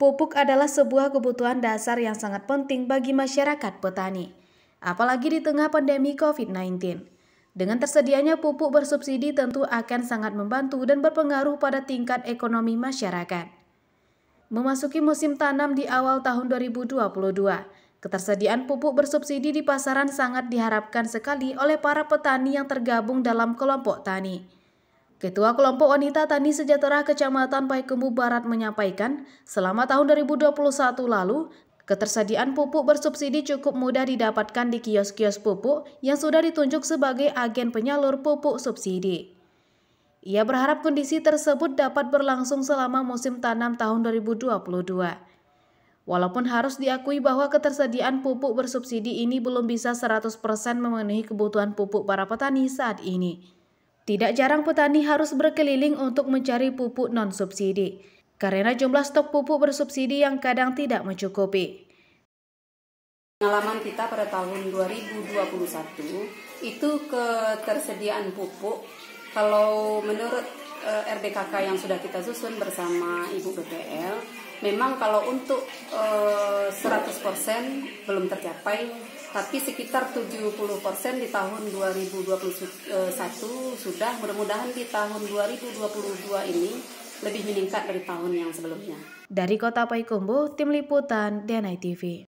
Pupuk adalah sebuah kebutuhan dasar yang sangat penting bagi masyarakat petani, apalagi di tengah pandemi COVID-19. Dengan tersedianya pupuk bersubsidi tentu akan sangat membantu dan berpengaruh pada tingkat ekonomi masyarakat. Memasuki musim tanam di awal tahun 2022, ketersediaan pupuk bersubsidi di pasaran sangat diharapkan sekali oleh para petani yang tergabung dalam kelompok tani. Ketua Kelompok Wanita Tani Sejahtera Kecamatan Paikembu Barat menyampaikan, selama tahun 2021 lalu, ketersediaan pupuk bersubsidi cukup mudah didapatkan di kios-kios pupuk yang sudah ditunjuk sebagai agen penyalur pupuk subsidi. Ia berharap kondisi tersebut dapat berlangsung selama musim tanam tahun 2022. Walaupun harus diakui bahwa ketersediaan pupuk bersubsidi ini belum bisa 100% memenuhi kebutuhan pupuk para petani saat ini. Tidak jarang petani harus berkeliling untuk mencari pupuk non-subsidi karena jumlah stok pupuk bersubsidi yang kadang tidak mencukupi. Pengalaman kita pada tahun 2021 itu ketersediaan pupuk kalau menurut e, eh, RBKK yang sudah kita susun bersama Ibu BPL memang kalau untuk e, belum tercapai, tapi sekitar 70% di tahun 2021 sudah mudah-mudahan di tahun 2022 ini lebih meningkat dari tahun yang sebelumnya. Dari Kota Paikumbu, Tim Liputan, DNI TV.